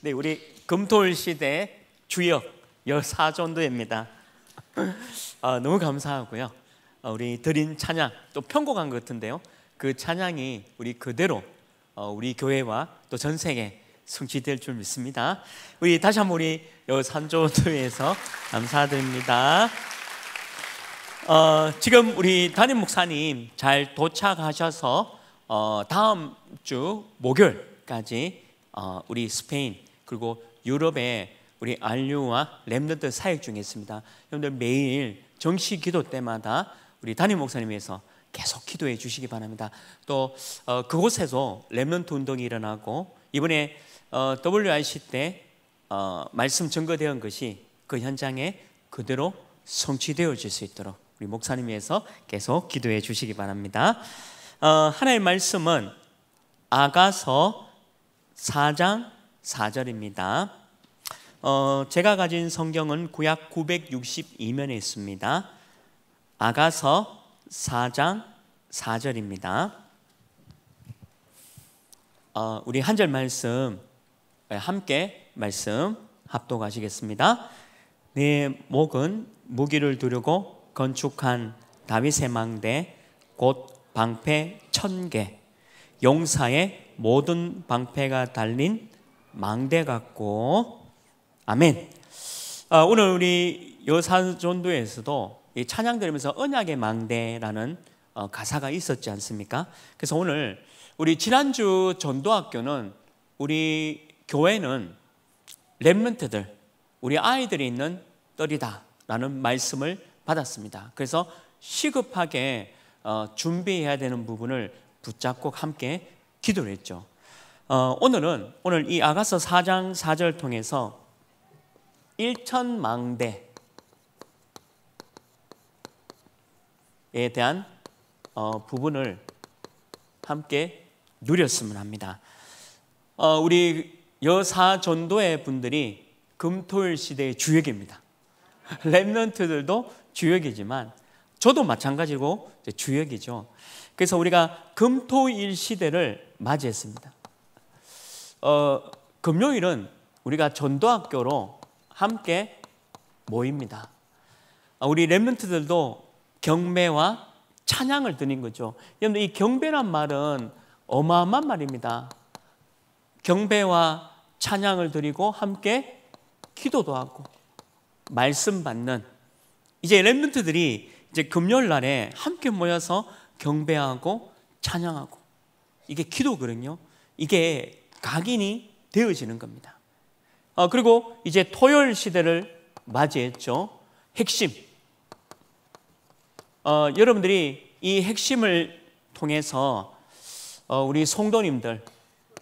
네, 우리 금토일 시대 주역 1 4전도입니다 아, 너무 감사하고요. 아, 우리 드린 찬양 또 편곡한 것 같은데요. 그 찬양이 우리 그대로 어, 우리 교회와 또전 세계 성취될 줄 믿습니다. 우리 다시 한번 우리 여산조도에서 감사드립니다. 어, 지금 우리 담임 목사님 잘 도착하셔서 어, 다음 주 목요일까지 어, 우리 스페인 그리고 유럽의 우리 알류와 렘넌트 사역 중에 있습니다. 여러분들 매일 정식 기도 때마다 우리 담임 목사님에서 계속 기도해 주시기 바랍니다. 또 어, 그곳에서 렘넌트 운동이 일어나고 이번에 어, WRC 때 어, 말씀 증거되 것이 그 현장에 그대로 성취되어질 수 있도록 우리 목사님에서 계속 기도해 주시기 바랍니다. 어, 하나의 말씀은 아가서 4장 4절입니다. 어, 제가 가진 성경은 구약 962면에 있습니다. 아가서 4장 4절입니다. 어, 우리 한절 말씀 예, 함께 말씀 합독하시겠습니다. 네 목은 무기를 두르고 건축한 다윗의 망대 곧 방패 천 개, 용사의 모든 방패가 달린 망대 같고 아멘. 아, 오늘 우리 여산존도에서도 찬양 들으면서 언약의 망대라는 어, 가사가 있었지 않습니까? 그래서 오늘 우리 지난주 전도학교는 우리 교회는 랩런트들 우리 아이들이 있는 떨이다라는 말씀을 받았습니다. 그래서 시급하게 어, 준비해야 되는 부분을 붙잡고 함께 기도를 했죠. 어, 오늘은 오늘 이 아가서 4장 4절 통해서 일천망대에 대한 어, 부분을 함께 누렸으면 합니다. 어, 우리 여사 전도의 분들이 금토일 시대의 주역입니다. 랩런트들도 주역이지만 저도 마찬가지고 주역이죠. 그래서 우리가 금토일 시대를 맞이했습니다. 어, 금요일은 우리가 전도학교로 함께 모입니다. 아, 우리 랩런트들도 경배와 찬양을 드린 거죠. 여러분 이 경배란 말은 어마어마한 말입니다. 경배와 찬양을 드리고 함께 기도도 하고 말씀 받는 이제 랩런트들이 이제 금요일 날에 함께 모여서 경배하고 찬양하고 이게 기도거든요. 이게 각인이 되어지는 겁니다. 어, 그리고 이제 토요일 시대를 맞이했죠. 핵심. 어, 여러분들이 이 핵심을 통해서 어, 우리 송도님들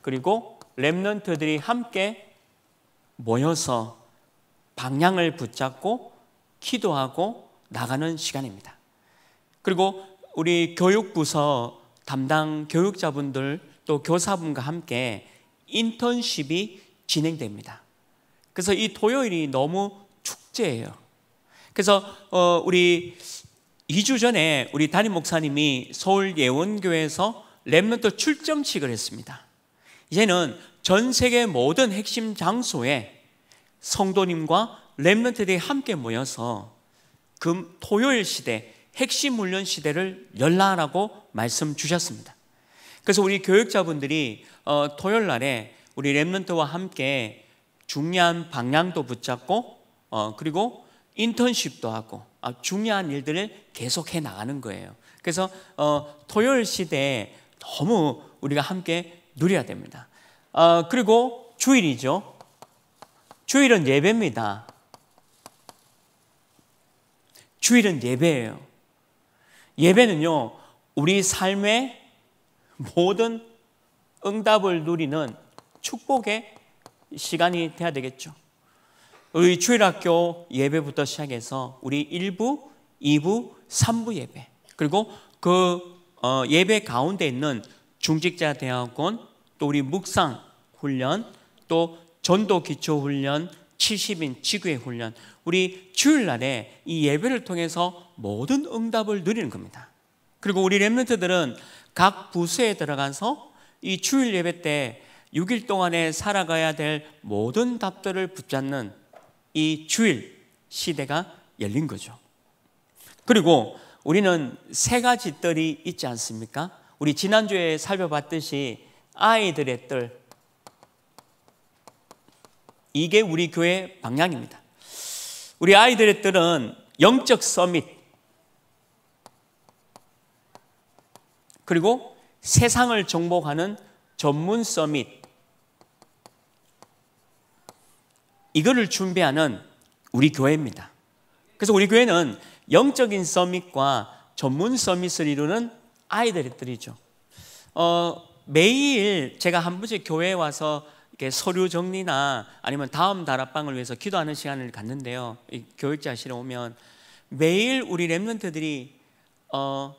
그리고 랩런트들이 함께 모여서 방향을 붙잡고 기도하고 나가는 시간입니다. 그리고 우리 교육부서 담당 교육자분들 또 교사분과 함께 인턴십이 진행됩니다. 그래서 이 토요일이 너무 축제예요. 그래서 어, 우리 2주 전에 우리 담임 목사님이 서울 예원교회에서 랩런트 출정식을 했습니다. 이제는 전 세계 모든 핵심 장소에 성도님과 랩런트들이 함께 모여서 금 토요일 시대 핵심 훈련 시대를 열라라고 말씀 주셨습니다. 그래서 우리 교육자분들이 어, 토요일 날에 우리 랩런트와 함께 중요한 방향도 붙잡고 어, 그리고 인턴십도 하고 아, 중요한 일들을 계속해 나가는 거예요. 그래서 어, 토요일 시대에 너무 우리가 함께 누려야 됩니다. 어, 그리고 주일이죠. 주일은 예배입니다. 주일은 예배예요. 예배는요, 우리 삶의 모든 응답을 누리는 축복의 시간이 돼야 되겠죠. 우리 주일학교 예배부터 시작해서 우리 1부, 2부, 3부 예배 그리고 그 어, 예배 가운데 있는 중직자 대학원 또 우리 묵상 훈련 또 전도 기초 훈련 70인 지구의 훈련 우리 주일날에 이 예배를 통해서 모든 응답을 누리는 겁니다. 그리고 우리 렘넌트들은 각 부서에 들어가서 이 주일 예배 때 6일 동안에 살아가야 될 모든 답들을 붙잡는 이 주일 시대가 열린 거죠. 그리고 우리는 세 가지 뜰이 있지 않습니까? 우리 지난주에 살펴봤듯이 아이들의 뜰. 이게 우리 교회 방향입니다. 우리 아이들의 뜰은 영적 서밋, 그리고 세상을 정복하는 전문 서밋. 이거를 준비하는 우리 교회입니다. 그래서 우리 교회는 영적인 서밋과 전문 서밋을 이루는 아이들들이죠. 어, 매일 제가 한 번씩 교회에 와서 이렇게 서류 정리나 아니면 다음 다락방을 위해서 기도하는 시간을 갖는데요. 교육자 실에 오면 매일 우리 랩런트들이 어,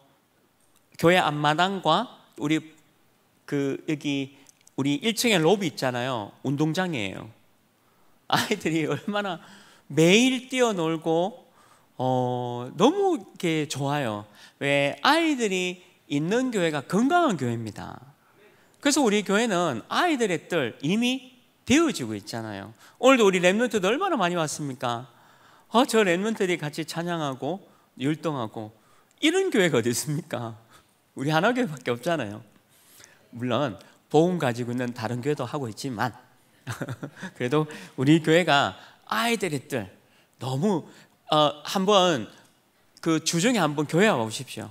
교회 앞마당과 우리 그 여기 우리 1층에 로비 있잖아요. 운동장이에요. 아이들이 얼마나 매일 뛰어놀고 어, 너무 게 좋아요. 왜 아이들이 있는 교회가 건강한 교회입니다. 그래서 우리 교회는 아이들의 뜰 이미 되어지고 있잖아요. 오늘도 우리 랩런트도 얼마나 많이 왔습니까? 어, 저 랩런트들이 같이 찬양하고 율동하고 이런 교회가 어디 있습니까? 우리 하나교회밖에 없잖아요. 물론 보험 가지고 있는 다른 교회도 하고 있지만 그래도 우리 교회가 아이들의들 너무 어, 한번 그 주중에 한번 교회 와보십시오.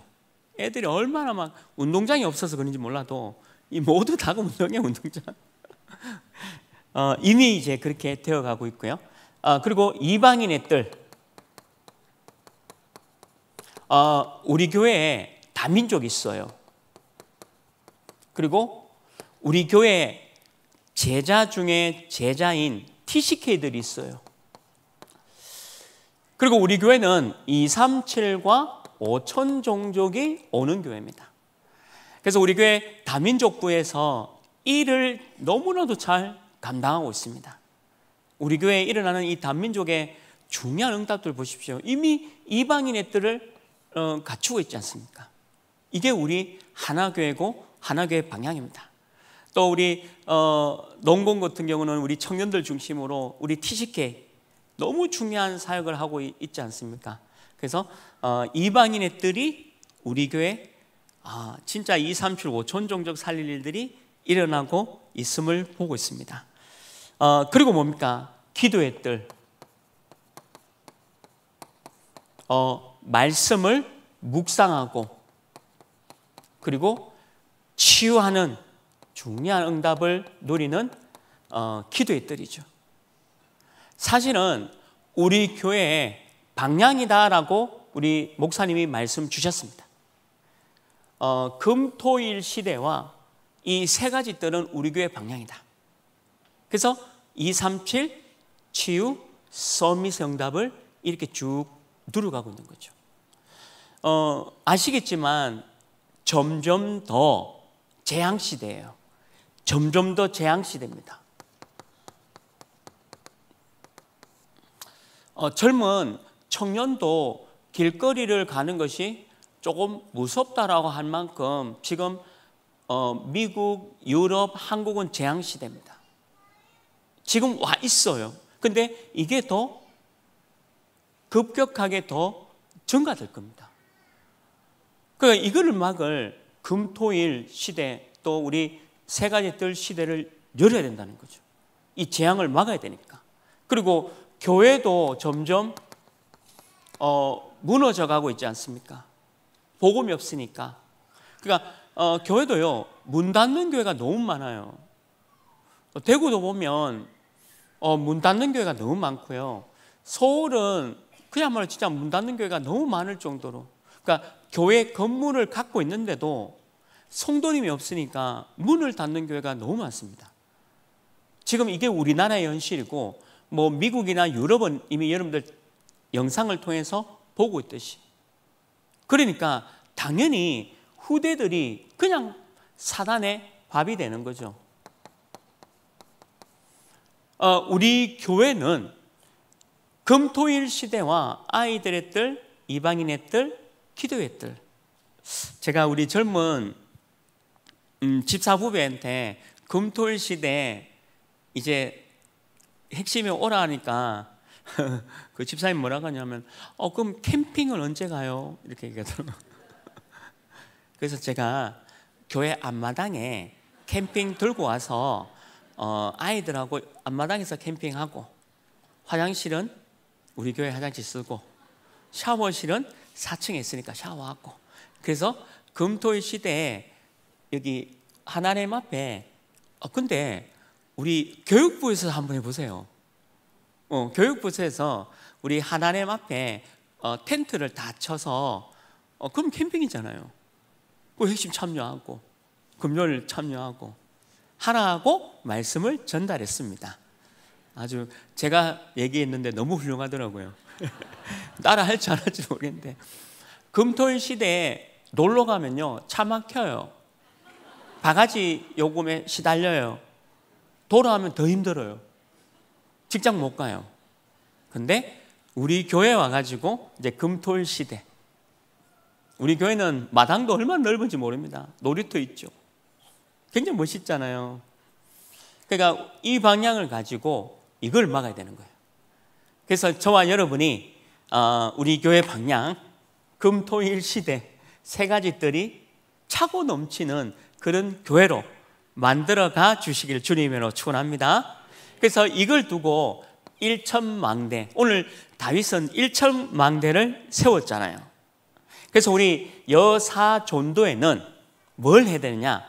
애들이 얼마나 막 운동장이 없어서 그런지 몰라도 이 모두 다가 그 운동에 운동장. 어, 이미 이제 그렇게 되어가고 있고요. 아, 그리고 이방인의 뜰. 어, 우리 교회에 다민족 있어요. 그리고 우리 교회 제자 중에 제자인 TCK들이 있어요. 그리고 우리 교회는 237과 5천 종족이 오는 교회입니다. 그래서 우리 교회 다민족부에서 일을 너무나도 잘 감당하고 있습니다. 우리 교회에 일어나는 이 단민족의 중요한 응답들 보십시오. 이미 이방인의 뜰을 어, 갖추고 있지 않습니까? 이게 우리 하나교회고 하나교회 방향입니다. 또 우리 어, 농공 같은 경우는 우리 청년들 중심으로 우리 TCK 너무 중요한 사역을 하고 있지 않습니까? 그래서 어, 이방인의 뜰이 우리 교회 아, 진짜 2, 3, 7, 5천 종족 살릴 일들이 일어나고 있음을 보고 있습니다. 어, 그리고 뭡니까? 기도의 뜰. 어, 말씀을 묵상하고 그리고 치유하는 중요한 응답을 누리는 어, 기도의 뜰이죠. 사실은 우리 교회의 방향이다라고 우리 목사님이 말씀 주셨습니다. 어, 금토일 시대와 이 세 가지 뜰은 우리 교회 방향이다. 그래서 237 치유 서밋 응답을 이렇게 쭉누려가 있는 거죠. 어, 아시겠지만 점점 더 재앙 시대예요. 점점 더 재앙 시대입니다. 어, 젊은 청년도 길거리를 가는 것이 조금 무섭다라고 할 만큼 지금 어, 미국, 유럽, 한국은 재앙 시대입니다. 지금 와 있어요. 근데 이게 더 급격하게 더 증가될 겁니다. 그 그러니까 이거를 막을 금토일 시대 또 우리 세 가지 뜰 시대를 열어야 된다는 거죠. 이 재앙을 막아야 되니까. 그리고 교회도 점점 어, 무너져 가고 있지 않습니까? 복음이 없으니까. 그러니까 어, 교회도요. 문 닫는 교회가 너무 많아요. 어, 대구도 보면 어, 문 닫는 교회가 너무 많고요. 서울은 그야말로 진짜 문 닫는 교회가 너무 많을 정도로 그러니까 교회 건물을 갖고 있는데도 성도님이 없으니까 문을 닫는 교회가 너무 많습니다. 지금 이게 우리나라의 현실이고 뭐 미국이나 유럽은 이미 여러분들 영상을 통해서 보고 있듯이 그러니까 당연히 후대들이 그냥 사단의 밥이 되는 거죠. 어, 우리 교회는 금토일 시대와 아이들의 뜰, 이방인의 뜰, 기도했들. 제가 우리 젊은 음, 집사부배한테 금토일 시대 이제 핵심에 오라 니까그 집사님 뭐라고 하냐면 어 그럼 캠핑을 언제 가요? 이렇게 얘기하더라고요. 그래서 제가 교회 앞마당에 캠핑 들고 와서 어, 아이들하고 앞마당에서 캠핑하고 화장실은 우리 교회 화장실 쓰고 샤워실은 4층에 있으니까 샤워하고 그래서 금토일 시대에 여기 하나님 앞에 어, 근데 우리 교육부에서 한번 해보세요 어, 교육부에서 우리 하나님 앞에 어, 텐트를 다 쳐서 어, 그럼 캠핑이잖아요 그 핵심 참여하고 금요일 참여하고 하라고 말씀을 전달했습니다 아주 제가 얘기했는데 너무 훌륭하더라고요 따라 할지 안 할지 모르겠는데 금토일 시대에 놀러 가면요 차 막혀요 바가지 요금에 시달려요 돌아오면 더 힘들어요 직장 못 가요 근데 우리 교회 와가지고 이제 금토일 시대 우리 교회는 마당도 얼마나 넓은지 모릅니다 놀이터 있죠 굉장히 멋있잖아요 그러니까 이 방향을 가지고 이걸 막아야 되는 거예요 그래서 저와 여러분이 어, 우리 교회 방향, 금토일 시대 세 가지 들이 차고 넘치는 그런 교회로 만들어가 주시길 주님으로 축원합니다. 그래서 이걸 두고 일천망대 오늘 다윗은 일천망대를 세웠잖아요. 그래서 우리 여사존도에는 뭘 해야 되느냐?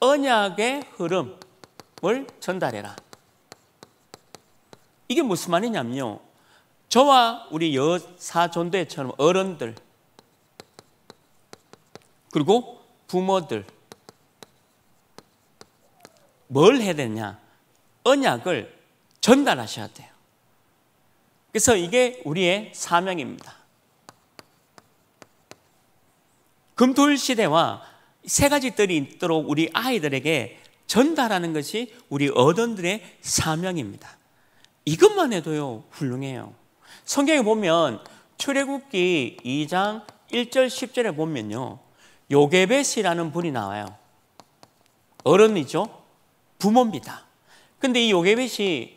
언약의 흐름을 전달해라. 이게 무슨 말이냐면요. 저와 우리 여사존대처럼 어른들 그리고 부모들 뭘 해야 되냐? 언약을 전달하셔야 돼요. 그래서 이게 우리의 사명입니다. 금토일 시대와 세 가지 뜰이 있도록 우리 아이들에게 전달하는 것이 우리 어른들의 사명입니다. 이것만 해도요 훌륭해요. 성경에 보면 출애굽기 2장 1절 10절에 보면요 요게벳이라는 분이 나와요. 어른이죠. 부모입니다. 근데 이 요게벳이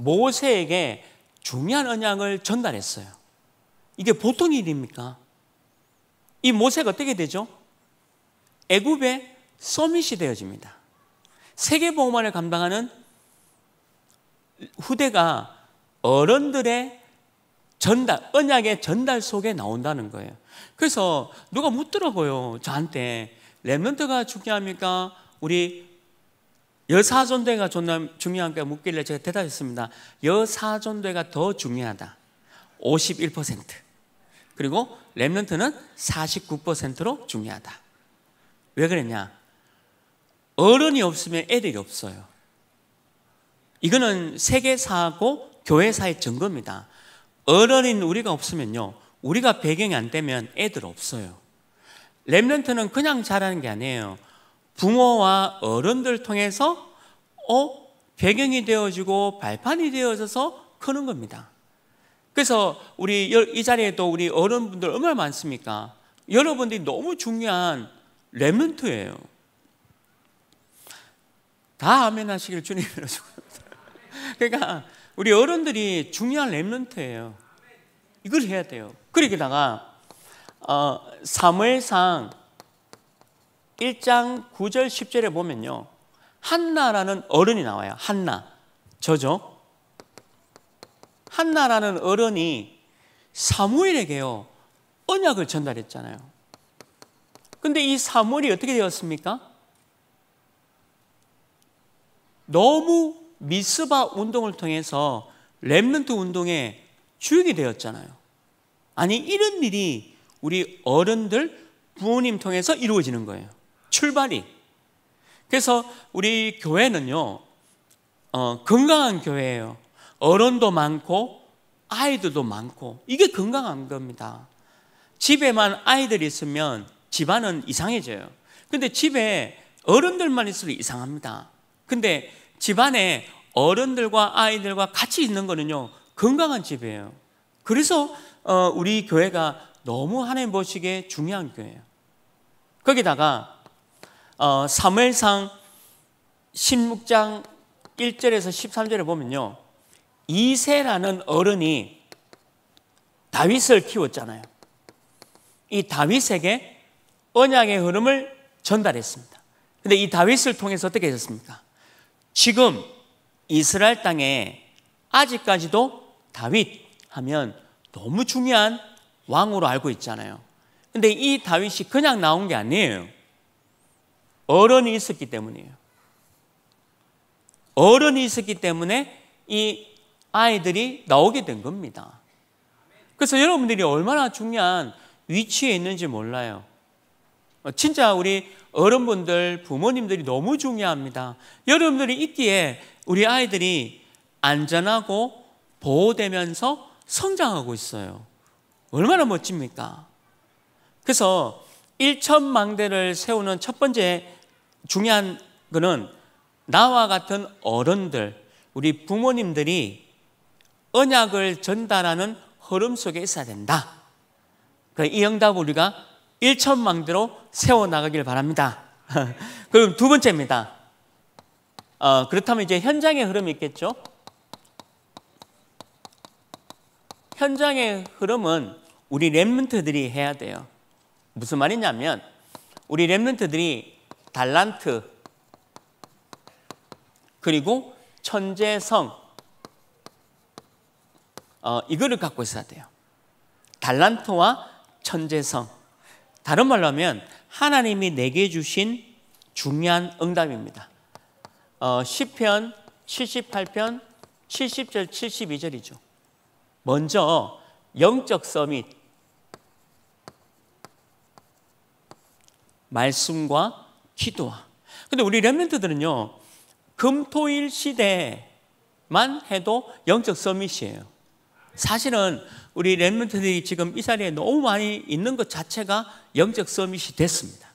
모세에게 중요한 언약을 전달했어요. 이게 보통 일입니까? 이 모세가 어떻게 되죠? 애굽의 서밋이 되어집니다. 세계보험안을 감당하는 후대가 어른들의 전달, 언약의 전달 속에 나온다는 거예요. 그래서 누가 묻더라고요. 저한테. 랩런트가 중요합니까? 우리 여사존대가 중요한가 묻길래 제가 대답했습니다. 여사존대가 더 중요하다. 51%. 그리고 랩런트는 49%로 중요하다. 왜 그랬냐? 어른이 없으면 애들이 없어요. 이거는 세계사하고 교회사의 증거입니다. 어른인 우리가 없으면요. 우리가 배경이 안 되면 애들 없어요. 랩런트는 그냥 자라는 게 아니에요. 부모와 어른들 통해서 어 배경이 되어지고 발판이 되어져서 크는 겁니다. 그래서 우리 이 자리에도 우리 어른분들 얼마나 많습니까? 여러분들이 너무 중요한 랩런트예요. 다 아멘 하시길 주님으로 축합니다 그러니까 우리 어른들이 중요한 랩런트예요. 이걸 해야 돼요. 그러기다가 어, 사무엘상 1장 9절 10절에 보면요. 한나라는 어른이 나와요. 한나. 저죠? 한나라는 어른이 사무엘에게요. 언약을 전달했잖아요. 근데 이 사무엘이 어떻게 되었습니까? 너무 미스바 운동을 통해서 렘넌트 운동의 주역이 되었잖아요. 아니 이런 일이 우리 어른들 부모님 통해서 이루어지는 거예요. 출발이. 그래서 우리 교회는요 어, 건강한 교회예요. 어른도 많고 아이들도 많고 이게 건강한 겁니다. 집에만 아이들이 있으면 집안은 이상해져요. 근데 집에 어른들만 있으면 이상합니다. 근데 집안에 어른들과 아이들과 같이 있는 거는요, 건강한 집이에요. 그래서 어, 우리 교회가 너무 하나님 보시기에 중요한 교회예요. 거기다가 어, 사무엘상 16장 1절에서 13절에 보면요. 이세라는 어른이 다윗을 키웠잖아요. 이 다윗에게 언약의 흐름을 전달했습니다. 근데 이 다윗을 통해서 어떻게 되셨습니까? 지금 이스라엘 땅에 아직까지도 다윗 하면 너무 중요한 왕으로 알고 있잖아요. 근데 이 다윗이 그냥 나온 게 아니에요. 어른이 있었기 때문이에요. 어른이 있었기 때문에 이 아이들이 나오게 된 겁니다. 그래서 여러분들이 얼마나 중요한 위치에 있는지 몰라요. 어, 진짜 우리 어른분들, 부모님들이 너무 중요합니다. 여러분들이 있기에 우리 아이들이 안전하고 보호되면서 성장하고 있어요. 얼마나 멋집니까? 그래서 일천망대를 세우는 첫 번째 중요한 거는 나와 같은 어른들, 우리 부모님들이 언약을 전달하는 흐름 속에 있어야 된다. 그 이 응답 우리가 1천망대로 세워나가길 바랍니다. 그럼 두 번째입니다. 어, 그렇다면 이제 현장의 흐름이 있겠죠? 현장의 흐름은 우리 랩런트들이 해야 돼요. 무슨 말이냐면 우리 랩런트들이 달란트 그리고 천재성 어, 이거를 갖고 있어야 돼요. 달란트와 천재성 다른 말로 하면 하나님이 내게 주신 중요한 응답입니다. 어, 10편, 78편, 70절, 72절이죠. 먼저 영적 서밋 말씀과 기도와 근데 우리 렘멘트들은요 금토일 시대만 해도 영적 서밋이에요 사실은 우리 랩런트들이 지금 이 자리에 너무 많이 있는 것 자체가 영적 서밋이 됐습니다.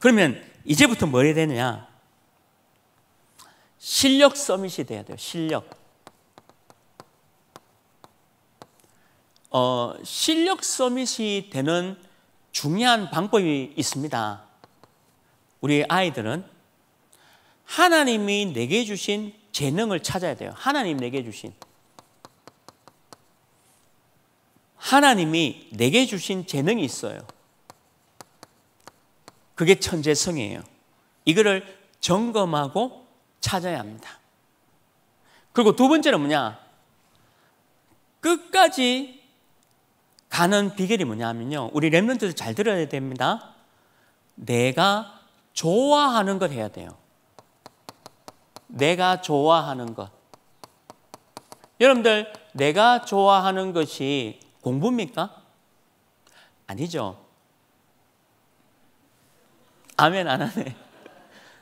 그러면 이제부터 뭘 해야 되느냐? 실력 서밋이 돼야 돼요. 실력. 어, 실력 서밋이 되는 중요한 방법이 있습니다. 우리 아이들은 하나님이 내게 주신 재능을 찾아야 돼요. 하나님 내게 주신. 하나님이 내게 주신 재능이 있어요. 그게 천재성이에요. 이거를 점검하고 찾아야 합니다. 그리고 두 번째는 뭐냐? 끝까지 가는 비결이 뭐냐면요. 우리 랩런트들 잘 들어야 됩니다. 내가 좋아하는 걸 해야 돼요. 내가 좋아하는 것. 여러분들, 내가 좋아하는 것이 공부입니까? 아니죠. 아멘 안 하네.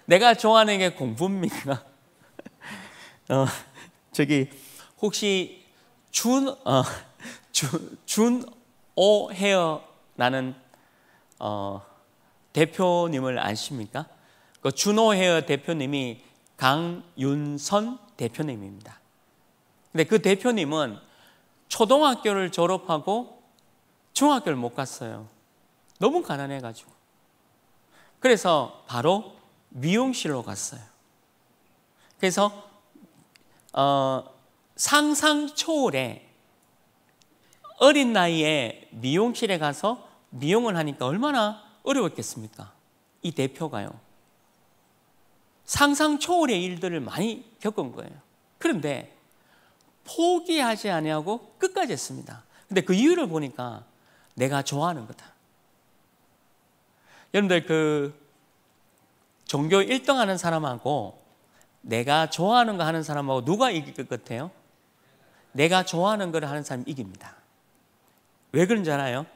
내가 좋아하는 게 공부입니까? 어, 저기 혹시 준, 어, 준, 준오 헤어라는 어, 대표님을 아십니까? 그 준호 헤어 대표님이 강윤선 대표님입니다. 근데 그 대표님은 초등학교를 졸업하고 중학교를 못 갔어요. 너무 가난해가지고. 그래서 바로 미용실로 갔어요. 그래서 어, 상상 초월에 어린 나이에 미용실에 가서 미용을 하니까 얼마나 어려웠겠습니까? 이 대표가요. 상상 초월의 일들을 많이 겪은 거예요. 그런데 포기하지 아니하고 끝까지 했습니다. 근데 그 이유를 보니까 내가 좋아하는 거다. 여러분들 그 종교 1등 하는 사람하고 내가 좋아하는 거 하는 사람하고 누가 이길 것 같아요? 내가 좋아하는 걸 하는 사람이 이깁니다. 왜 그런지 알아요?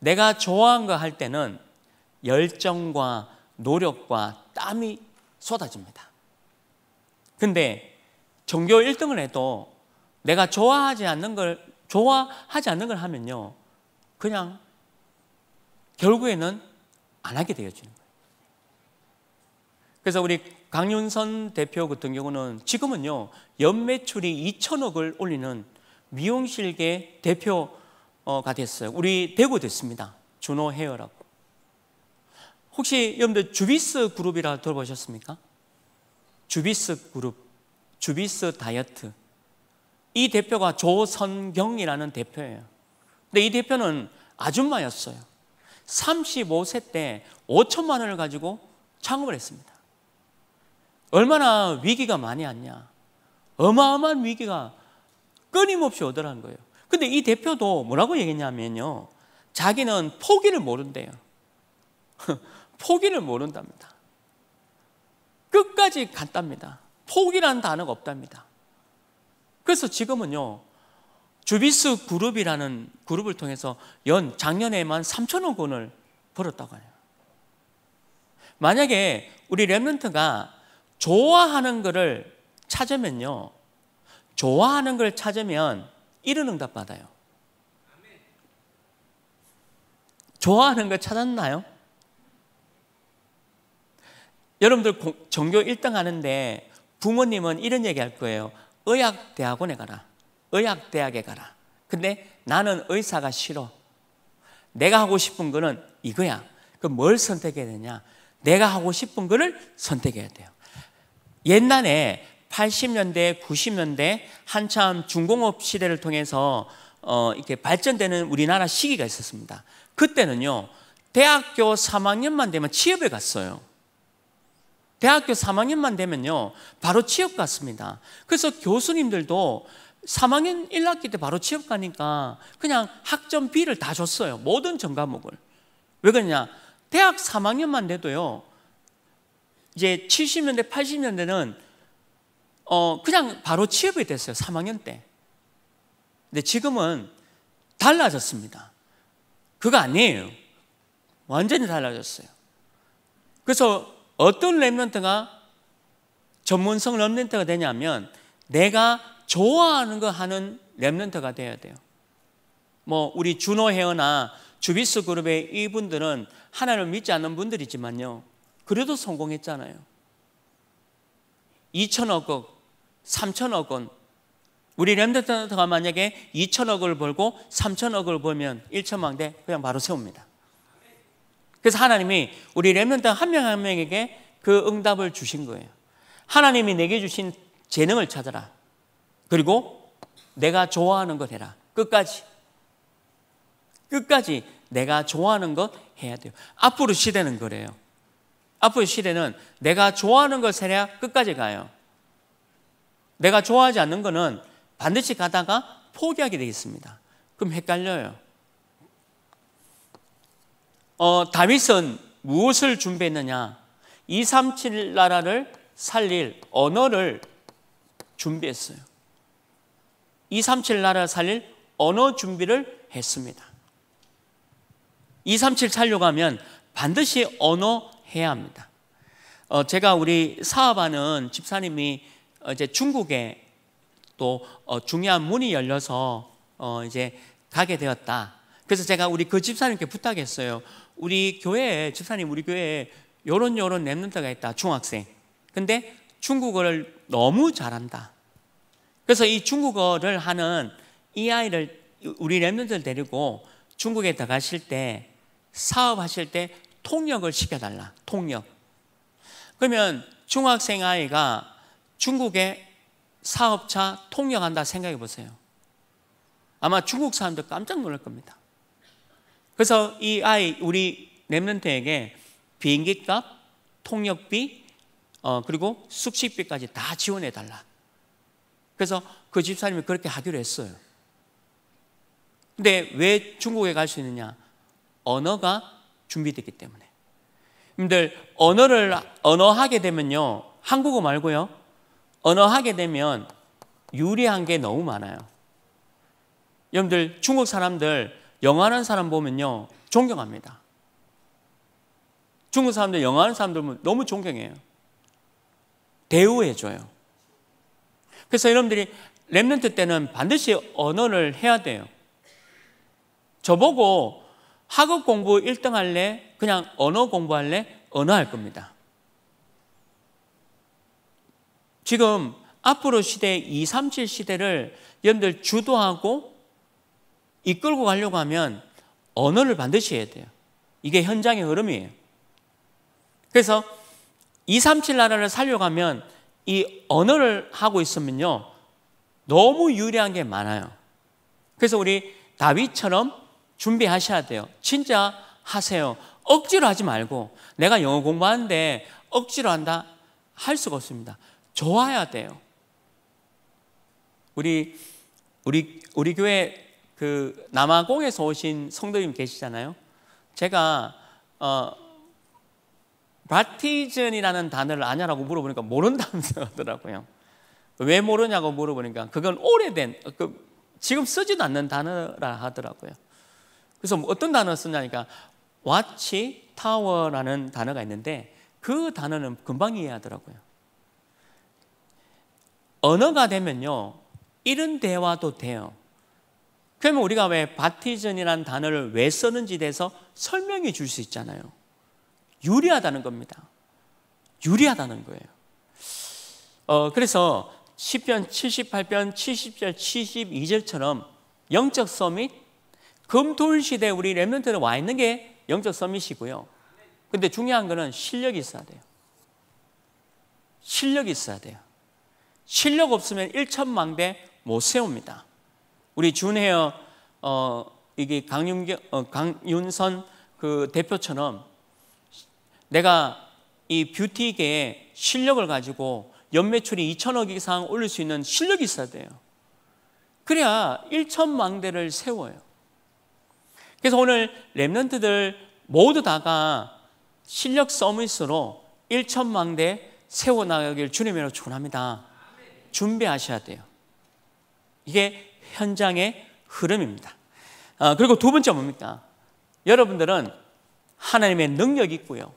내가 좋아하는 거 할 때는 열정과 노력과 땀이 쏟아집니다. 근데 종교 1등을 해도 내가 좋아하지 않는 걸 좋아하지 않는 걸 하면요. 그냥 결국에는 안 하게 되어지는 거예요. 그래서 우리 강윤선 대표 같은 경우는 지금은요. 연매출이 2천억을 올리는 미용실계 대표가 어, 됐어요. 우리 대구 됐습니다. 준호 헤어라고. 혹시 여러분들 주비스 그룹이라 들어보셨습니까? 주비스 그룹, 주비스 다이어트. 이 대표가 조선경이라는 대표예요. 근데 이 대표는 아줌마였어요. 35세 때 5천만 원을 가지고 창업을 했습니다. 얼마나 위기가 많이 왔냐. 어마어마한 위기가 끊임없이 오더라는 거예요. 근데 이 대표도 뭐라고 얘기했냐면요. 자기는 포기를 모른대요. 포기를 모른답니다. 끝까지 간답니다. 포기라는 단어가 없답니다. 그래서 지금은요, 주비스 그룹이라는 그룹을 통해서 연 작년에만 3천억 원을 벌었다고 해요. 만약에 우리 랩런트가 좋아하는 것을 찾으면요. 좋아하는 걸 찾으면 이런 응답 받아요. 좋아하는 걸 찾았나요? 여러분들 고, 교 1등 하는데 부모님은 이런 얘기 할 거예요. 의학대학원에 가라. 의학대학에 가라. 근데 나는 의사가 싫어. 내가 하고 싶은 거는 이거야. 그럼 뭘 선택해야 되냐? 내가 하고 싶은 거를 선택해야 돼요. 옛날에 80년대, 90년대 한참 중공업 시대를 통해서 어, 이렇게 발전되는 우리나라 시기가 있었습니다. 그때는요, 대학교 3학년만 되면 취업에 갔어요. 대학교 3학년만 되면요. 바로 취업 갔습니다. 그래서 교수님들도 3학년 1학기 때 바로 취업 가니까 그냥 학점 B를 다 줬어요. 모든 전과목을. 왜 그러냐? 대학 3학년만 돼도요. 이제 70년대, 80년대는 어 그냥 바로 취업이 됐어요. 3학년 때. 근데 지금은 달라졌습니다. 그거 아니에요. 완전히 달라졌어요. 그래서 어떤 랩런트가 전문성 랩런트가 되냐면 내가 좋아하는 거 하는 랩런트가 돼야 돼요. 뭐 우리 준호 헤어나 주비스 그룹의 이분들은 하나님을 믿지 않는 분들이지만요. 그래도 성공했잖아요. 2천억 원, 3천억 원. 우리 램데터가 만약에 2천억을 벌고 3천억을 벌면 1천망대 그냥 바로 세웁니다. 그래서 하나님이 우리 렘몬트 한명 한 명에게 그 응답을 주신 거예요. 하나님이 내게 주신 재능을 찾아라. 그리고 내가 좋아하는 걸 해라. 끝까지. 끝까지 내가 좋아하는 것 해야 돼요. 앞으로 시대는 그래요. 앞으로 시대는 내가 좋아하는 것 해야 끝까지 가요. 내가 좋아하지 않는 거는 반드시 가다가 포기하게 되겠습니다. 그럼 헷갈려요. 어, 다윗은 무엇을 준비했느냐? 237 나라를 살릴 언어를 준비했어요. 237 나라를 살릴 언어 준비를 했습니다. 237 살려가면 반드시 언어 해야 합니다. 어, 제가 우리 사업하는 집사님이 이제 중국에 또 어, 중요한 문이 열려서 어, 이제 가게 되었다. 그래서 제가 우리 그 집사님께 부탁했어요. 우리 교회에 집사님 우리 교회에 요런 요런 랩런트가 있다 중학생 근데 중국어를 너무 잘한다 그래서 이 중국어를 하는 이 아이를 우리 랩런트를 데리고 중국에 들어가실때 사업하실 때 통역을 시켜달라 통역 그러면 중학생 아이가 중국의 사업차 통역한다 생각해 보세요 아마 중국 사람들 깜짝 놀랄 겁니다 그래서 이 아이 우리 랩런트에게 비행기 값, 통역비, 어, 그리고 숙식비까지 다 지원해 달라. 그래서 그 집사님이 그렇게 하기로 했어요. 근데 왜 중국에 갈 수 있느냐? 언어가 준비됐기 때문에. 여러분들 언어를 언어 하게 되면요. 한국어 말고요. 언어 하게 되면 유리한 게 너무 많아요. 여러분들 중국 사람들 영화하는 사람 보면요. 존경합니다. 중국 사람들 영화하는 사람들 보면 너무 존경해요. 대우해줘요. 그래서 여러분들이 랩런트 때는 반드시 언어를 해야 돼요. 저보고 학업 공부 1등 할래? 그냥 언어 공부할래? 언어 할 겁니다. 지금 앞으로 시대 237 시대를 여러분들 주도하고 이끌고 가려고 하면 언어를 반드시 해야 돼요. 이게 현장의 흐름이에요. 그래서 237 나라를 살려고하면이 언어를 하고 있으면요. 너무 유리한 게 많아요. 그래서 우리 다윗처럼 준비하셔야 돼요. 진짜 하세요. 억지로 하지 말고 내가 영어 공부하는데 억지로 한다 할 수가 없습니다. 좋아야 돼요. 우리 우리 우리 교회 그 남아공에서 오신 성도님 계시잖아요. 제가 어 바티즌이라는 단어를 아냐라고 물어보니까 모른다면서 하더라고요. 왜 모르냐고 물어보니까 그건 오래된 그 지금 쓰지도 않는 단어라 하더라고요. 그래서 뭐 어떤 단어 쓰냐니까 와치 타워라는 단어가 있는데 그 단어는 금방 이해하더라고요. 언어가 되면요. 이런 대화도 돼요. 그러면 우리가 왜바티전이라는 단어를 왜 쓰는지에 대해서 설명해 줄 수 있잖아요. 유리하다는 겁니다. 유리하다는 거예요. 어, 그래서 10편, 78편, 70절, 72절처럼 영적 서밋, 금토일 시대에 우리 랩런트는 와 있는 게 영적 서밋이고요. 근데 중요한 거는 실력이 있어야 돼요. 실력이 있어야 돼요. 실력 없으면 1천망대 못 세웁니다. 우리 준혜어 어, 이게 강윤경 어, 강윤선 그 대표처럼 내가 이 뷰티계에 실력을 가지고 연매출이 2천억 이상 올릴 수 있는 실력이 있어야 돼요. 그래야 1천망대를 세워요. 그래서 오늘 랩런트들 모두 다가 실력 서밋으로 1천망대 세워나가길 주님으로 축원합니다. 준비하셔야 돼요. 이게 현장의 흐름입니다. 아, 그리고 두 번째 뭡니까? 여러분들은 하나님의 능력이 있고요.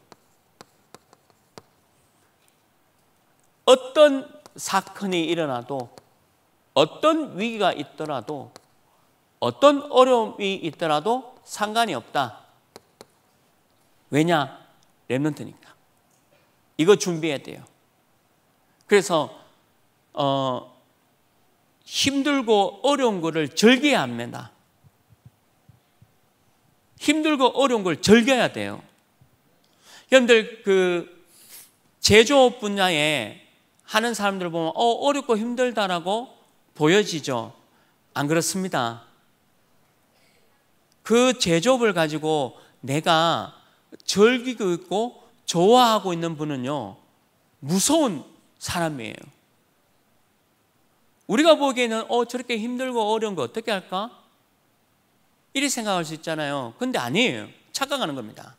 어떤 사건이 일어나도 어떤 위기가 있더라도 어떤 어려움이 있더라도 상관이 없다. 왜냐? 랩런트니까. 이거 준비해야 돼요. 그래서 어, 힘들고 어려운 것을 즐겨야합니다 힘들고 어려운 걸 즐겨야 돼요. 여러분들 그 제조업 분야에 하는 사람들 보면 어, 어렵고 힘들다라고 보여지죠. 안 그렇습니다. 그 제조업을 가지고 내가 즐기고 있고 좋아하고 있는 분은요, 무서운 사람이에요. 우리가 보기에는 어 저렇게 힘들고 어려운 거 어떻게 할까? 이리 생각할 수 있잖아요. 근데 아니에요. 착각하는 겁니다.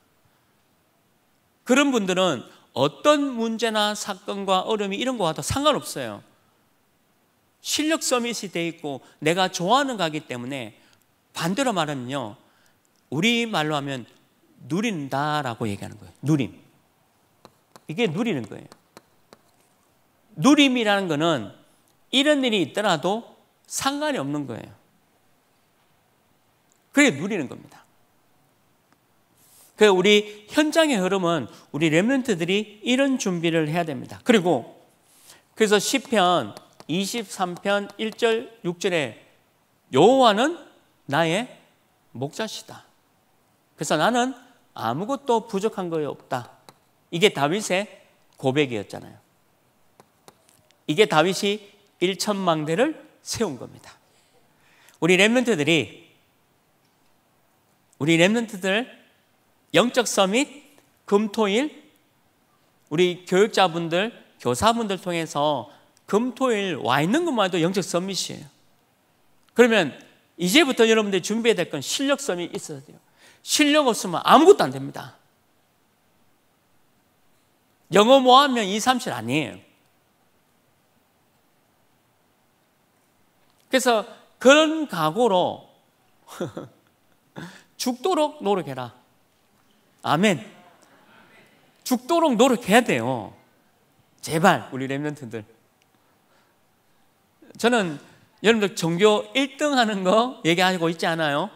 그런 분들은 어떤 문제나 사건과 어려움이 이런 거와도 상관없어요. 실력 서밋이 돼 있고 내가 좋아하는 가기 때문에 반대로 말하면요. 우리 말로 하면 누린다라고 얘기하는 거예요. 누림. 이게 누리는 거예요. 누림이라는 거는 이런 일이 있더라도 상관이 없는 거예요. 그래 누리는 겁니다. 그 우리 현장의 흐름은 우리 렘런트들이 이런 준비를 해야 됩니다. 그리고 그래서 시편 23편 1절 6절에 여호와는 나의 목자시다. 그래서 나는 아무것도 부족한 것이 없다. 이게 다윗의 고백이었잖아요. 이게 다윗이 1천망 대를 세운 겁니다. 우리 랩런트들이 우리 랩런트들 영적 서밋 금토일 우리 교육자분들 교사분들 통해서 금토일 와 있는 것만 해도 영적 서밋이에요. 그러면 이제부터 여러분들이 준비해야 될 건 실력 서밋이 있어야 돼요. 실력 없으면 아무것도 안 됩니다. 영어 뭐 하면 2, 3실 아니에요. 그래서 그런 각오로 죽도록 노력해라. 아멘. 죽도록 노력해야 돼요. 제발 우리 랩런트들. 저는 여러분들 종교 1등 하는 거 얘기하고 있지 않아요?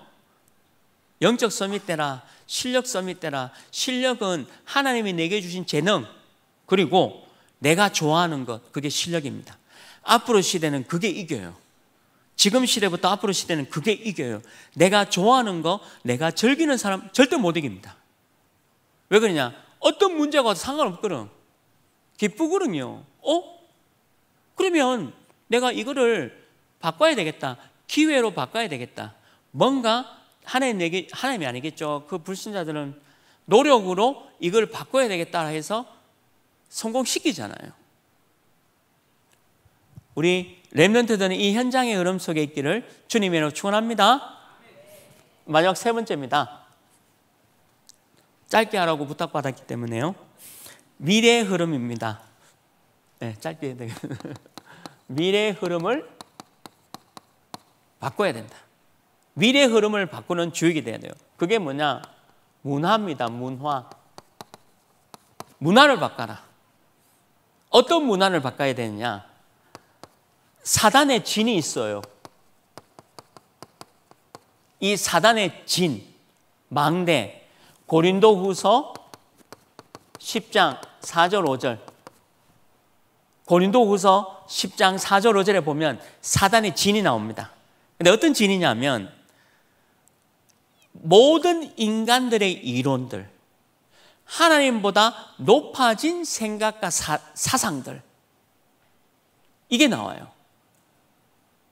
영적 서밋 때라, 실력 서밋 때라. 실력은 하나님이 내게 주신 재능 그리고 내가 좋아하는 것 그게 실력입니다. 앞으로 시대는 그게 이겨요. 지금 시대부터 앞으로 시대는 그게 이겨요. 내가 좋아하는 거, 내가 즐기는 사람 절대 못 이깁니다. 왜 그러냐? 어떤 문제가 와도 상관없거든. 기쁘거든요. 어? 그러면 내가 이거를 바꿔야 되겠다. 기회로 바꿔야 되겠다. 뭔가 하나님 내게 하나님이 아니겠죠. 그 불신자들은 노력으로 이걸 바꿔야 되겠다 해서 성공시키잖아요. 우리 렘넌트들은 이 현장의 흐름 속에 있기를 주님으로 축원합니다. 마지막 세 번째입니다. 짧게 하라고 부탁받았기 때문에요. 미래의 흐름입니다. 네, 짧게 미래의 흐름을 바꿔야 된다. 미래의 흐름을 바꾸는 주역이 돼야 돼요. 그게 뭐냐? 문화입니다. 문화. 문화를 바꿔라. 어떤 문화를 바꿔야 되느냐? 사단의 진이 있어요. 이 사단의 진, 망대, 고린도 후서 10장 4절 5절. 고린도 후서 10장 4절 5절에 보면 사단의 진이 나옵니다. 근데 어떤 진이냐면 모든 인간들의 이론들, 하나님보다 높아진 생각과 사, 사상들, 이게 나와요.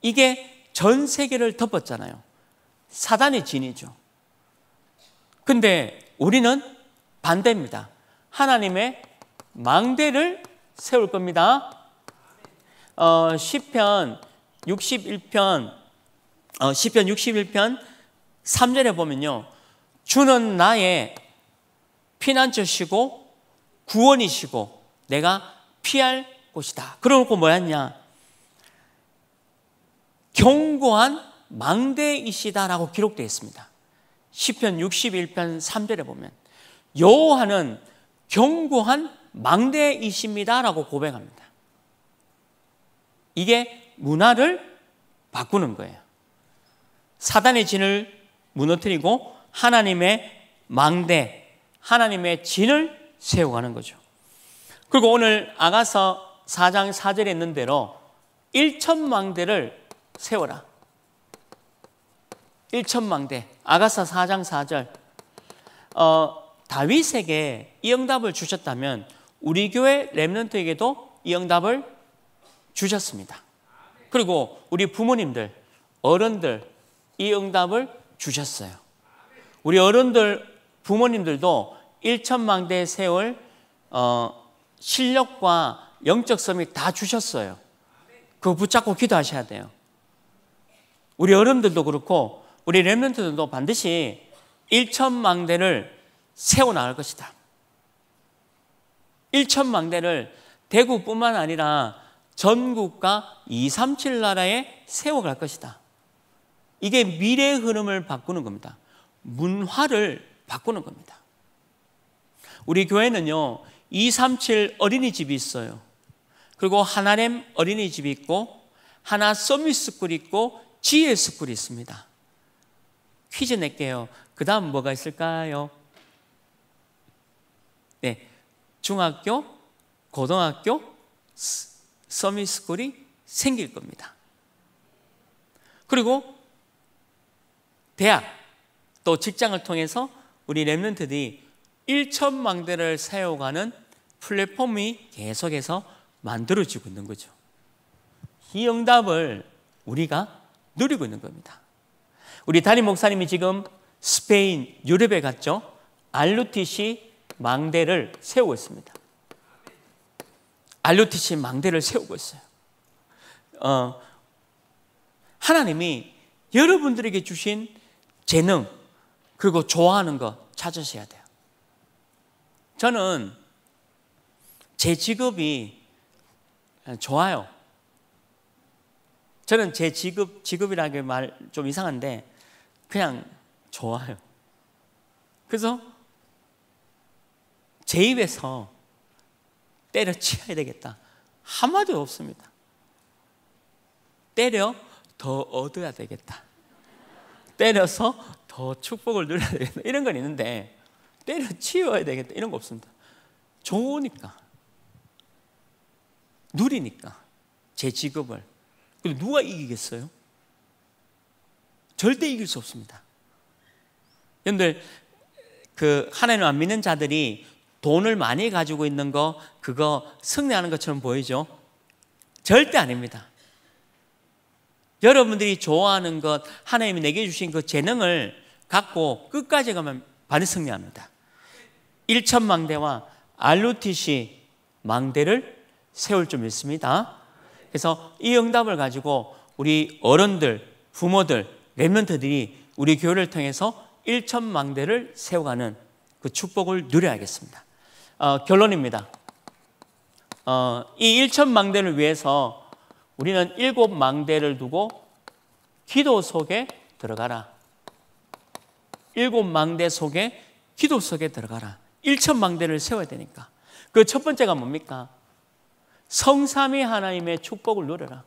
이게 전 세계를 덮었잖아요. 사단의 진이죠. 근데 우리는 반대입니다. 하나님의 망대를 세울 겁니다. 어, 10편 61편 어, 10편 61편 3절에 보면요. 주는 나의 피난처시고 구원이시고 내가 피할 곳이다. 그러고 뭐였냐? 경고한 망대이시다라고 기록되어 있습니다. 시편 61편 3절에 보면 여호와는 경고한 망대이십니다라고 고백합니다. 이게 문화를 바꾸는 거예요. 사단의 진을 무너뜨리고 하나님의 망대, 하나님의 진을 세워가는 거죠. 그리고 오늘 아가서 4장 4절에 있는 대로 1천 망대를 세워라. 1천망대 아가사 4장 4절 어, 다윗에게 이 응답을 주셨다면 우리 교회 랩런트에게도 이 응답을 주셨습니다. 그리고 우리 부모님들, 어른들 이 응답을 주셨어요. 우리 어른들, 부모님들도 1천망대 세월 어, 실력과 영적 섬이 다 주셨어요. 그거 붙잡고 기도하셔야 돼요. 우리 어른들도 그렇고 우리 랩런트들도 반드시 1천망대를 세워나갈 것이다. 1천망대를 대구뿐만 아니라 전국과 2, 3, 7 나라에 세워갈 것이다. 이게 미래의 흐름을 바꾸는 겁니다. 문화를 바꾸는 겁니다. 우리 교회는요, 237 어린이집이 있어요. 그리고 하나렘 어린이집이 있고, 하나 서미스쿨 있고, 지혜의 숯불이 있습니다. 퀴즈 낼게요. 그 다음 뭐가 있을까요? 네. 중학교, 고등학교, 서밋스쿨이 생길 겁니다. 그리고 대학, 또 직장을 통해서 우리 랩런트들이 1천망 대를 세워가는 플랫폼이 계속해서 만들어지고 있는 거죠. 이 응답을 우리가 누리고 있는 겁니다. 우리 담임 목사님이 지금 스페인 유럽에 갔죠. 알루티시 망대를 세우고 있습니다. 알루티시 망대를 세우고 있어요. 어, 하나님이 여러분들에게 주신 재능 그리고 좋아하는 거 찾으셔야 돼요. 저는 제 직업이 좋아요. 저는 제 직업, 직업이라는 말좀 이상한데 그냥 좋아요. 그래서 제 입에서 때려치워야 되겠다. 한마디 없습니다. 때려 더 얻어야 되겠다. 때려서 더 축복을 누려야 되겠다. 이런 건 있는데 때려치워야 되겠다. 이런 거 없습니다. 좋으니까. 누리니까. 제 직업을. 근데 누가 이기겠어요? 절대 이길 수 없습니다. 여러분그 하나님 안 믿는 자들이 돈을 많이 가지고 있는 거 그거 승리하는 것처럼 보이죠? 절대 아닙니다. 여러분들이 좋아하는 것 하나님이 내게 주신 그 재능을 갖고 끝까지 가면 반드시 승리합니다. 일천망대와 알루티시 망대를 세울 좀 있습니다. 그래서 이 응답을 가지고 우리 어른들, 부모들, 레멘트들이 우리 교회를 통해서 일천망 대를 세워가는 그 축복을 누려야겠습니다. 어, 결론입니다. 어, 이 일천망 대를 위해서 우리는 일곱 망대를 두고 기도 속에 들어가라. 일곱 망대 속에 기도 속에 들어가라. 일천 망대를 세워야 되니까. 그 첫 번째가 뭡니까? 성삼위 하나님의 축복을 누려라.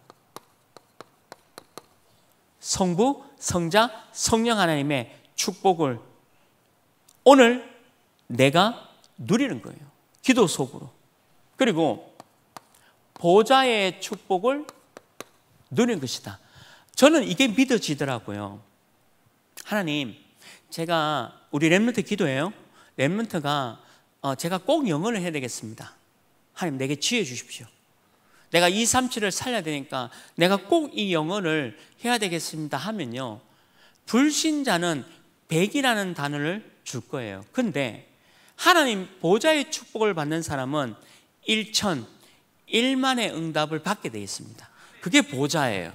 성부, 성자, 성령 하나님의 축복을 오늘 내가 누리는 거예요. 기도 속으로. 그리고 보좌의 축복을 누리는 것이다. 저는 이게 믿어지더라고요. 하나님, 제가 우리 랩런트 기도해요. 랩런트가 어, 제가 꼭 영어를 해야 되겠습니다. 하나님 내게 지혜 주십시오. 내가 이 삼치를 살려야 되니까 내가 꼭 이 영어를 해야 되겠습니다 하면요. 불신자는 백이라는 단어를 줄 거예요. 근데 하나님 보좌의 축복을 받는 사람은 1천, 1만의 응답을 받게 되어 있습니다. 그게 보좌예요.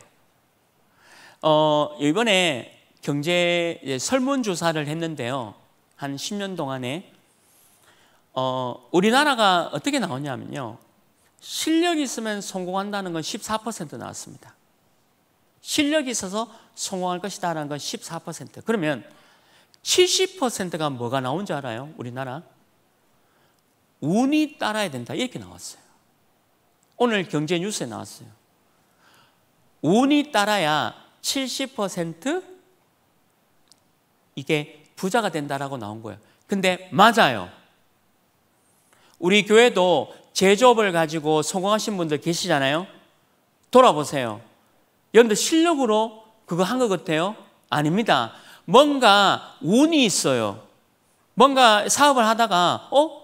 어, 이번에 경제 설문조사를 했는데요. 한 10년 동안에 어, 우리나라가 어떻게 나오냐면요. 실력이 있으면 성공한다는 건 14% 나왔습니다. 실력이 있어서 성공할 것이다라는 건 14%. 그러면 70%가 뭐가 나온 줄 알아요? 우리나라? 운이 따라야 된다. 이렇게 나왔어요. 오늘 경제 뉴스에 나왔어요. 운이 따라야 70% 이게 부자가 된다라고 나온 거예요. 근데 맞아요. 우리 교회도 제조업을 가지고 성공하신 분들 계시잖아요. 돌아보세요. 여러분들 실력으로 그거 한 것 같아요? 아닙니다. 뭔가 운이 있어요. 뭔가 사업을 하다가, 어?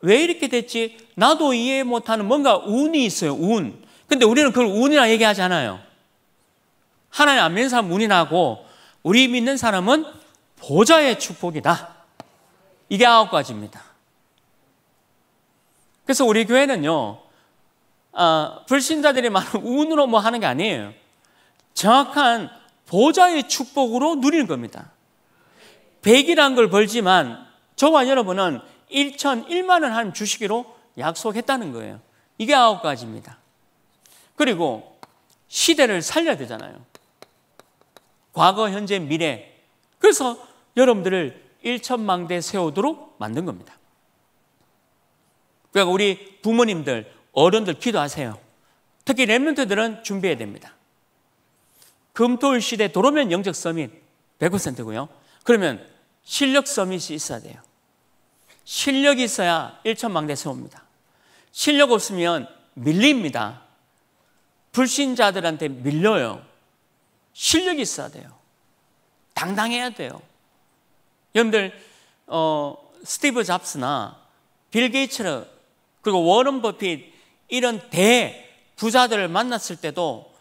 왜 이렇게 됐지? 나도 이해 못하는 뭔가 운이 있어요, 운. 근데 우리는 그걸 운이라 얘기하지 않아요. 하나님 안 믿는 사람 운이 나고, 우리 믿는 사람은 보좌의 축복이다. 이게 아홉 가지입니다. 그래서 우리 교회는요, 아, 불신자들이 말하는 운으로 뭐 하는 게 아니에요. 정확한 보좌의 축복으로 누리는 겁니다. 1 0 0이라는걸 벌지만 저와 여러분은 1천 1만을 하나 주시기로 약속했다는 거예요. 이게 아홉 가지입니다. 그리고 시대를 살려야 되잖아요. 과거, 현재, 미래. 그래서 여러분들을 1천망대 세우도록 만든 겁니다. 그러니까 우리 부모님들, 어른들 기도하세요. 특히 랩몬트들은 준비해야 됩니다. 금토일 시대 도로면 영적 서밋 100%고요. 그러면 실력 서밋이 있어야 돼요. 실력이 있어야 1천 망대 세웁니다. 실력 없으면 밀립니다. 불신자들한테 밀려요. 실력이 있어야 돼요. 당당해야 돼요. 여러분들 어, 스티브 잡스나 빌 게이츠를 그리고 워런 버핏 이런 대부자들을 만났을 때도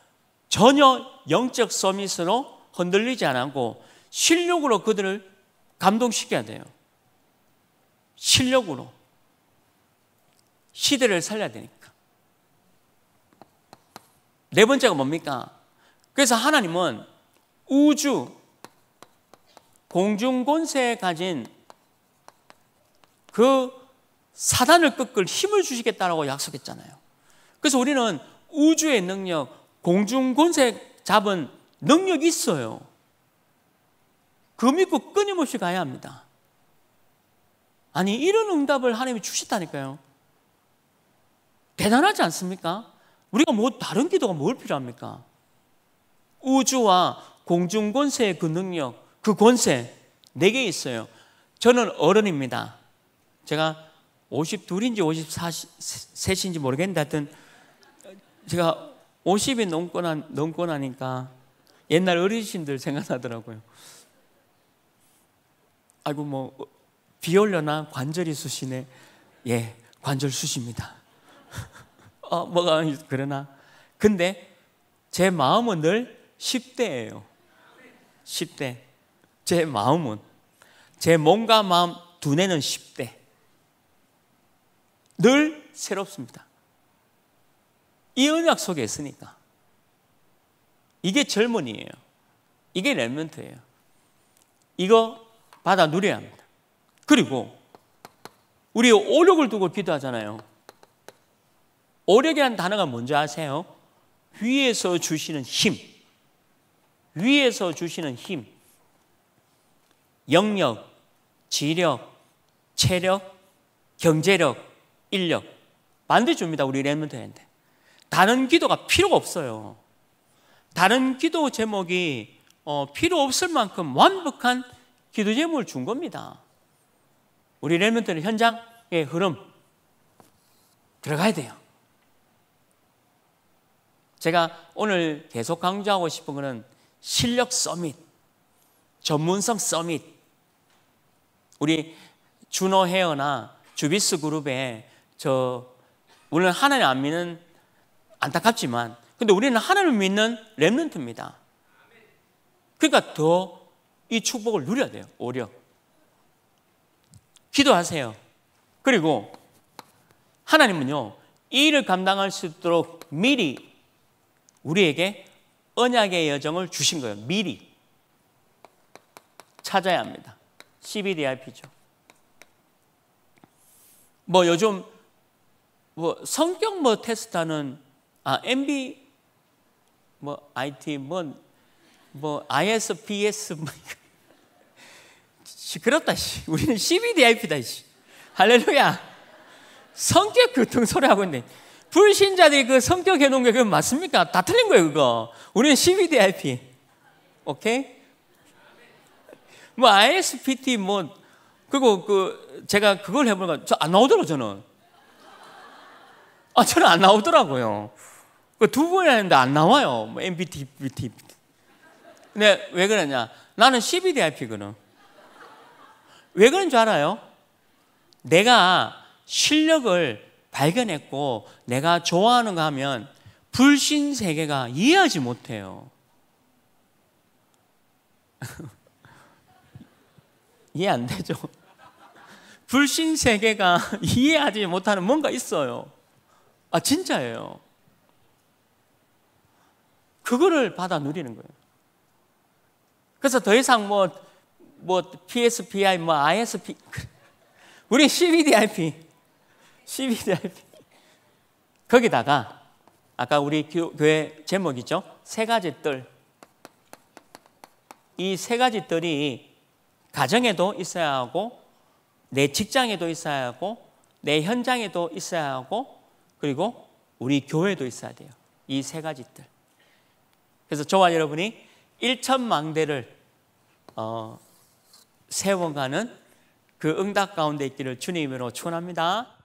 전혀 영적 서밋으로 흔들리지 않고 실력으로 그들을 감동시켜야 돼요. 실력으로. 시대를 살려야 되니까. 네 번째가 뭡니까? 그래서 하나님은 우주, 공중 권세에 가진 그 사단을 꺾을 힘을 주시겠다라고 약속했잖아요. 그래서 우리는 우주의 능력, 공중 권세 잡은 능력이 있어요. 그 믿고 끊임없이 가야 합니다. 아니, 이런 응답을 하나님이 주셨다니까요. 대단하지 않습니까? 우리가 뭐 다른 기도가 뭘 필요합니까? 우주와 공중 권세의 그 능력, 그 권세 네 개 있어요. 저는 어른입니다. 제가 52인지 53인지 모르겠는데 하여튼 제가 50이 넘고, 나, 넘고 나니까 옛날 어르신들 생각나더라고요. 아이고 뭐비 올려나 관절이 쑤시네. 예, 관절 쑤십니다. 어, 뭐가 그러나. 근데 제 마음은 늘 10대예요. 10대. 제 마음은 제 몸과 마음 두뇌는 10대. 늘 새롭습니다. 이 언약 속에 있으니까. 이게 젊은이에요. 이게 렘멘트예요. 이거 받아 누려야 합니다. 그리고 우리 오력을 두고 기도하잖아요. 오력이라는 단어가 뭔지 아세요? 위에서 주시는 힘. 위에서 주시는 힘. 영력, 지력, 체력, 경제력, 인력 반드시 줍니다. 우리 랩몬트한테. 다른 기도가 필요가 없어요. 다른 기도 제목이 어, 필요 없을 만큼 완벽한 기도 제목을 준 겁니다. 우리 랩몬트는 현장의 흐름 들어가야 돼요. 제가 오늘 계속 강조하고 싶은 것은 실력 서밋, 전문성 서밋. 우리 준호 헤어나 주비스 그룹의 저 물론 하나님 안 믿는 안타깝지만 근데 우리는 하나님을 믿는 렘넌트입니다. 그러니까 더 이 축복을 누려야 돼요. 오려. 기도하세요. 그리고 하나님은요. 이 일을 감당할 수 있도록 미리 우리에게 언약의 여정을 주신 거예요. 미리 찾아야 합니다. CBDIP죠. 뭐 요즘 뭐 성격 뭐 테스트하는 아 MB 뭐 IT 뭐뭐 뭐 ISPS 뭐그끄다 씨. 우리는 CBDIP다 씨. 할렐루야. 성격 교통 소리 하고 있네. 불신자들이 그 성격 해놓은 게 그건 맞습니까? 다 틀린 거예요 그거. 우리는 CBDIP. 오케이? 뭐 ISPT 뭐 그리고 그 제가 그걸 해보니까 저안 나오더라고 저는. 아, 저는 안 나오더라고요. 그 두번이 했는데 안 나와요. 뭐 MBT, BT. 근데 왜 그러냐? 나는 12DIP거든. 왜 그런 줄 알아요? 내가 실력을 발견했고 내가 좋아하는 거 하면 불신 세계가 이해하지 못해요. 이해 안 되죠? 불신 세계가 이해하지 못하는 뭔가 있어요. 아, 진짜예요. 그거를 받아 누리는 거예요. 그래서 더 이상 뭐, 뭐, PSPI, 뭐, ISP. 우리 CBDIP. CBDIP. 거기다가, 아까 우리 교회 제목이죠? 세 가지 뜰. 이 세 가지 뜰이 가정에도 있어야 하고, 내 직장에도 있어야 하고, 내 현장에도 있어야 하고, 그리고 우리 교회도 있어야 돼요. 이 세 가지들. 그래서 저와 여러분이 일천망대를 어, 세워가는 그 응답 가운데 있기를 주님으로 축원합니다.